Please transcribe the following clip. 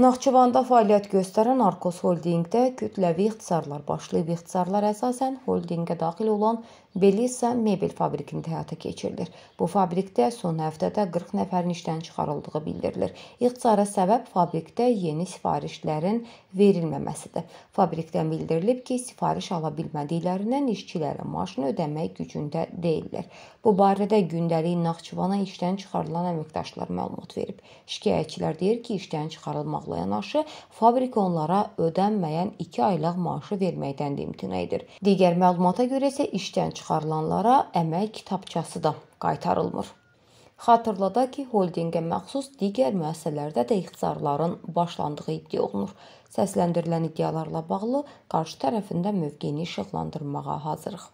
Naxçıvanda fəaliyyət göstərən Arkos Holdinqdə kütləvi ixtisarlar başlayıb. İxtisarlar əsasən holdinqə daxil olan Belisa mebel fabrikində həyata keçirilir. Bu fabrikdə son həftədə 40 nəfərin işdən çıxarıldığı bildirilir. İxtisara səbəb fabrikdə yeni sifarişlərin verilməməsidir. Fabrikdən bildirilib ki, sifariş ala bilmədiklərindən işçilərə maaşını ödəmək gücündə deyillər. Bu barədə gündəlik Naxçıvana işdən çıxarılan əməkdaşlar məlumat verib. Şikayətçilər deyir ki, işdən çıxarılmaqla olmaqla yanaşı, fabrika onlara ödənməyən 2 aylıq maaşı verməkdən də imtina edir. Digər məlumata görə isə işdən çıxarılanlara əmək kitabçası da qaytarılmır. Xatırlada ki, holdinqə məxsus digər müəssisələrdə də ixtisarların başlandığı iddia olunur. Səsləndirilən iddialarla bağlı qarşı tərəfində mövqeyini işıqlandırmağa hazırıq.